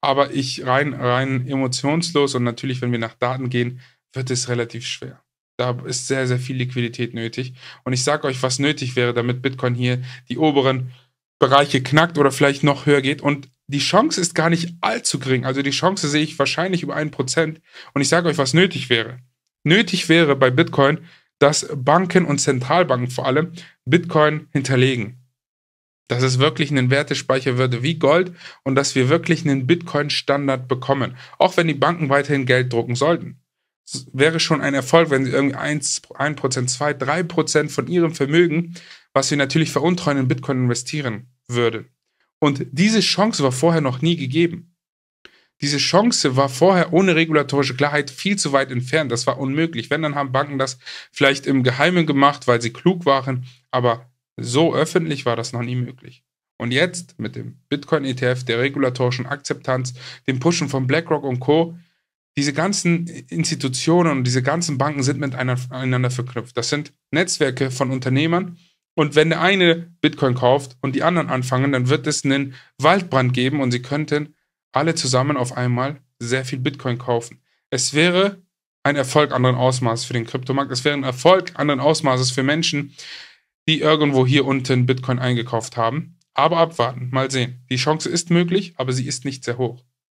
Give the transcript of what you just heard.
aber ich rein, rein emotionslos und natürlich, wenn wir nach Daten gehen, wird es relativ schwer. Da ist sehr, sehr viel Liquidität nötig. Und ich sage euch, was nötig wäre, damit Bitcoin hier die oberen Bereiche knackt oder vielleicht noch höher geht. Und die Chance ist gar nicht allzu gering. Also die Chance sehe ich wahrscheinlich über ein Prozent. Und ich sage euch, was nötig wäre. Nötig wäre bei Bitcoin, dass Banken und Zentralbanken vor allem Bitcoin hinterlegen dass es wirklich einen Wertespeicher würde wie Gold und dass wir wirklich einen Bitcoin-Standard bekommen. Auch wenn die Banken weiterhin Geld drucken sollten. Es wäre schon ein Erfolg, wenn sie irgendwie 1, 1%, 2, 3% von ihrem Vermögen, was sie natürlich veruntreuen, in Bitcoin investieren würde. Und diese Chance war vorher noch nie gegeben. Diese Chance war vorher ohne regulatorische Klarheit viel zu weit entfernt. Das war unmöglich. Wenn, dann haben Banken das vielleicht im Geheimen gemacht, weil sie klug waren, aber so öffentlich war das noch nie möglich. Und jetzt mit dem Bitcoin-ETF, der regulatorischen Akzeptanz, dem Pushen von BlackRock und Co., diese ganzen Institutionen und diese ganzen Banken sind miteinander verknüpft. Das sind Netzwerke von Unternehmern. Und wenn der eine Bitcoin kauft und die anderen anfangen, dann wird es einen Waldbrand geben und sie könnten alle zusammen auf einmal sehr viel Bitcoin kaufen. Es wäre ein Erfolg anderen Ausmaßes für den Kryptomarkt. Es wäre ein Erfolg anderen Ausmaßes für Menschen, die irgendwo hier unten Bitcoin eingekauft haben. Aber abwarten, mal sehen. Die Chance ist möglich, aber sie ist nicht sehr hoch.